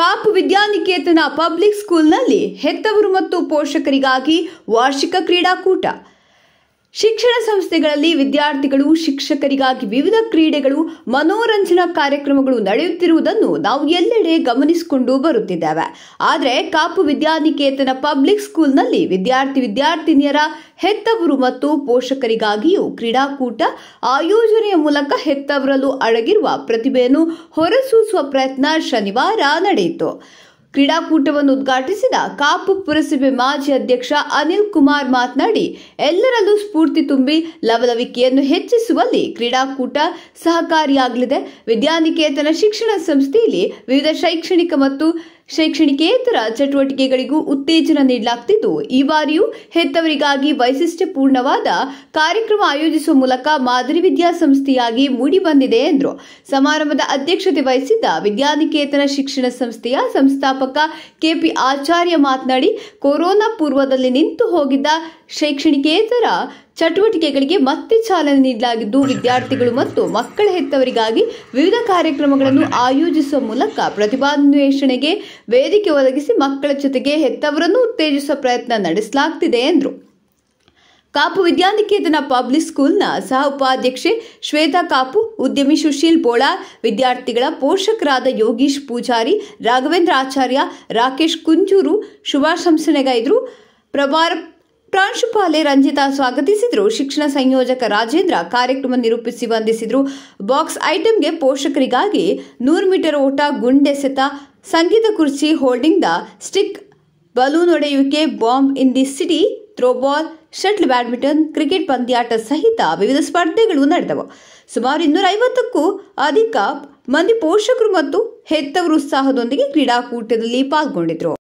Kapu Vidyaniketan public ಸ್ಕೂಲ್ನಲ್ಲಿ ಹೆತ್ತವರು ಮತ್ತು ಪೋಷಕರಿಗಾಗಿ ವಾರ್ಷಿಕ ಕ್ರೀಡಾಕೂಟ ಶಿಕ್ಷಣ ಸಂಸ್ಥೆಗಳಲ್ಲಿ ವಿದ್ಯಾರ್ಥಿಗಳು ಶಿಕ್ಷಕರಿಗಾಗಿ ವಿವಿಧ ಕ್ರೀಡೆಗಳು ಮನೋರಂಜನಾ ಕಾರ್ಯಕ್ರಮಗಳು ನಡೆಯುತ್ತಿರುವುದನ್ನು ನಾವು ಎಲ್ಲೆಡೆ ಗಮನಿಸಿಕೊಂಡು ಬರುತ್ತಿದ್ದೇವೆ ಆದರೆ ಕಾಪು ವಿದ್ಯಾನಿಕೇತನ ಪಬ್ಲಿಕ್ ಸ್ಕೂಲ್ನಲ್ಲಿ ವಿದ್ಯಾರ್ಥಿ ವಿದ್ಯಾರ್ಥಿನಿಯರ ಹೆತ್ತವರು ಮತ್ತು ಪೋಷಕರಿಗಾಗಿಯೂ ಕ್ರೀಡಾಕೂಟ ಆಯೋಜನೆಯ ಮೂಲಕ ಹೆತ್ತವರಲ್ಲೂ ಅಡಗಿರುವ ಪ್ರತಿಭೆಯನ್ನು ಹೊರಸೂಸುವ ಪ್ರಯತ್ನ ಶನಿವಾರ ನಡೆಯಿತು ಕ್ರೀಡಾಕೂಟವನ್ನು ಉದ್ಘಾಟಿಸಿದ ಕಾಪು ಪುರಸಭೆ ಮಾಜಿ ಅಧ್ಯಕ್ಷ ಅನಿಲ್ ಕುಮಾರ್ ಮಾತನಾಡಿ ಎಲ್ಲರಲ್ಲೂ ಸ್ಫೂರ್ತಿ ತುಂಬಿ ಲವಲವಿಕೆಯನ್ನು ಹೆಚ್ಚಿಸುವಲ್ಲಿ ಕ್ರೀಡಾಕೂಟ ಸಹಕಾರಿಯಾಗಲಿದೆ ವಿದ್ಯಾನಿಕೇತನ ಶಿಕ್ಷಣ ಸಂಸ್ಥೆಯಲ್ಲಿ ವಿವಿಧ ಶೈಕ್ಷಣಿಕ ಮತ್ತು ಶೈಕ್ಷಣಿಕೇತರ ಚಟುವಟಿಕೆಗಳಿಗೂ ಉತ್ತೇಜನ ನೀಡಲಾಗುತ್ತಿದ್ದು ಈ ಬಾರಿಯೂ ಹೆತ್ತವರಿಗಾಗಿ ವೈಶಿಷ್ಟ್ಯಪೂರ್ಣವಾದ ಕಾರ್ಯಕ್ರಮ ಆಯೋಜಿಸುವ ಮೂಲಕ ಮಾದರಿ ವಿದ್ಯಾಸಂಸ್ಥೆಯಾಗಿ ಮೂಡಿಬಂದಿದೆ ಎಂದರು ಸಮಾರಂಭದ ಅಧ್ಯಕ್ಷತೆ ವಹಿಸಿದ್ದ ವಿದ್ಯಾನಿಕೇತನ ಶಿಕ್ಷಣ ಸಂಸ್ಥೆಯ ಸಂಸ್ಥಾಪಕ ಕೆಪಿ ಆಚಾರ್ಯ ಮಾತನಾಡಿ ಕೊರೋನಾ ಪೂರ್ವದಲ್ಲಿ ನಿಂತು ಹೋಗಿದ್ದ ಶೈಕ್ಷಣಿಕೇತರ ಚಟುವಟಿಕೆಗಳಿಗೆ ಮತ್ತೆ ಚಾಲನೆ ನೀಡಲಾಗಿದ್ದು ವಿದ್ಯಾರ್ಥಿಗಳು ಮತ್ತು ಮಕ್ಕಳ ಹೆತ್ತವರಿಗಾಗಿ ವಿವಿಧ ಕಾರ್ಯಕ್ರಮಗಳನ್ನು ಆಯೋಜಿಸುವ ಮೂಲಕ ಪ್ರತಿಭಾನ್ವೇಷಣೆಗೆ ವೇದಿಕೆ ಒದಗಿಸಿ ಮಕ್ಕಳ ಜೊತೆಗೆ ಹೆತ್ತವರನ್ನು ಉತ್ತೇಜಿಸುವ ಪ್ರಯತ್ನ ನಡೆಸಲಾಗ್ತಿದೆ ಎಂದರು ಕಾಪು ವಿದ್ಯಾನಿಕೇತನ ಪಬ್ಲಿಕ್ ಸ್ಕೂಲ್ನ ಸಹ ಉಪಾಧ್ಯಕ್ಷೆ ಶ್ವೇತಾ ಕಾಪು ಉದ್ಯಮಿ ಸುಶೀಲ್ ಬೋಳ ವಿದ್ಯಾರ್ಥಿಗಳ ಪೋಷಕರಾದ ಯೋಗೀಶ್ ಪೂಜಾರಿ ರಾಘವೇಂದ್ರ ಆಚಾರ್ಯ ರಾಕೇಶ್ ಕುಂಜೂರು ಶುಭಾಶಂಸನೆಗೈದರು ಪ್ರಭಾರ ಪ್ರಾಂಶುಪಾಲೆ ರಂಜಿತಾ ಸ್ವಾಗತಿಸಿದರು ಶಿಕ್ಷಣ ಸಂಯೋಜಕ ರಾಜೇಂದ್ರ ಕಾರ್ಯಕ್ರಮ ನಿರೂಪಿಸಿ ವಂದಿಸಿದರು ಬಾಕ್ಸ್ ಐಟಂಗೆ ಪೋಷಕರಿಗಾಗಿ ನೂರು ಮೀಟರ್ ಓಟ ಗುಂಡೆಸೆತ ಸಂಗೀತ ಕುರ್ಚಿ ಹೋಲ್ಡಿಂಗ್ದ ಸ್ಟಿಕ್ ಬಲೂನ್ ಒಡೆಯುವಿಕೆ bomb in the city throwball shuttle badminton cricket ಪಂದ್ಯಾಟ ಸಹಿತ ವಿವಿಧ ಸ್ಪರ್ಧೆಗಳು ನಡೆದವು ಸುಮಾರು ಐವತ್ತಕ್ಕೂ ಅಧಿಕ ಮಂದಿ ಪೋಷಕರು ಮತ್ತು ಹೆತ್ತವರು ಉತ್ಸಾಹದೊಂದಿಗೆ ಕ್ರೀಡಾಕೂಟದಲ್ಲಿ ಪಾಲ್ಗೊಂಡಿದ್ರು